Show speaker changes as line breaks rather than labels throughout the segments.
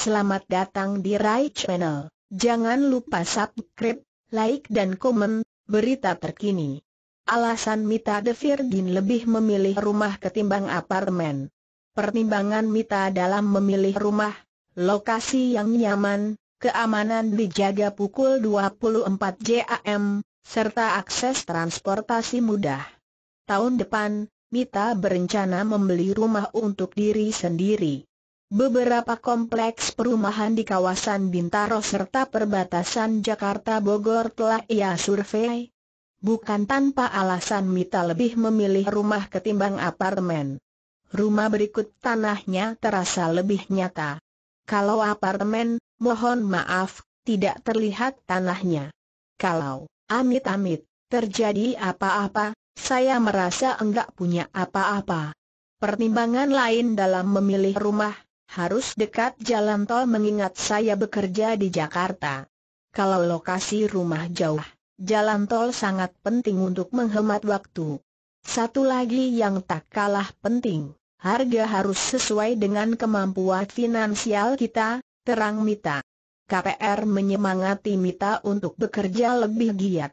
Selamat datang di Rai Channel. Jangan lupa subscribe, like dan komen, berita terkini. Alasan Mita De Virgin lebih memilih rumah ketimbang apartemen. Pertimbangan Mita dalam memilih rumah, lokasi yang nyaman, keamanan dijaga pukul 24 JAM, serta akses transportasi mudah. Tahun depan, Mita berencana membeli rumah untuk diri sendiri. Beberapa kompleks perumahan di kawasan Bintaro serta perbatasan Jakarta-Bogor telah ia survei. Bukan tanpa alasan Mita lebih memilih rumah ketimbang apartemen. Rumah berikut tanahnya terasa lebih nyata. Kalau apartemen, mohon maaf, tidak terlihat tanahnya. Kalau, amit-amit, terjadi apa-apa, saya merasa enggak punya apa-apa. Pertimbangan lain dalam memilih rumah harus dekat jalan tol mengingat saya bekerja di Jakarta. Kalau lokasi rumah jauh, jalan tol sangat penting untuk menghemat waktu. Satu lagi yang tak kalah penting, harga harus sesuai dengan kemampuan finansial kita, terang Mita. KPR menyemangati Mita untuk bekerja lebih giat.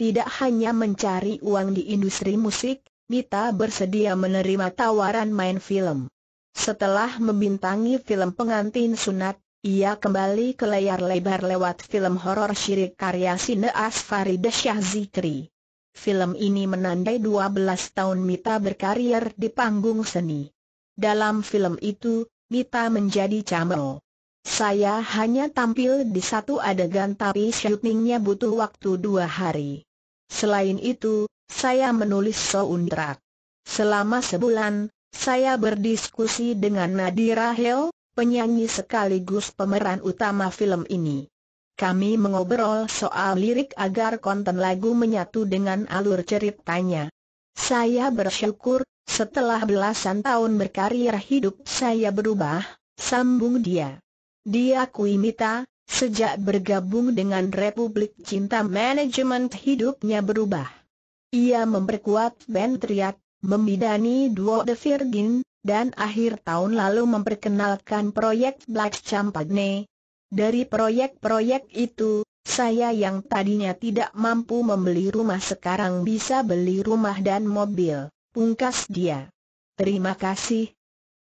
Tidak hanya mencari uang di industri musik, Mita bersedia menerima tawaran main film. Setelah membintangi film pengantin sunat, ia kembali ke layar lebar lewat film horor syirik karya sineas Farida Syah Zikri. Film ini menandai 12 tahun Mita berkarier di panggung seni. Dalam film itu, Mita menjadi Camel. Saya hanya tampil di satu adegan tapi syutingnya butuh waktu dua hari. Selain itu, saya menulis soundtrack. Selama sebulan, saya berdiskusi dengan Nadi Rahel, penyanyi sekaligus pemeran utama film ini. Kami mengobrol soal lirik agar konten lagu menyatu dengan alur ceritanya. Saya bersyukur, setelah belasan tahun berkarir hidup saya berubah, sambung dia. Dia kuimita, sejak bergabung dengan Republik Cinta manajemen hidupnya berubah. Ia memperkuat band teriak, membidani duo The Virgin, dan akhir tahun lalu memperkenalkan proyek Black Champagne. Dari proyek-proyek itu, saya yang tadinya tidak mampu membeli rumah sekarang bisa beli rumah dan mobil, pungkas dia. Terima kasih,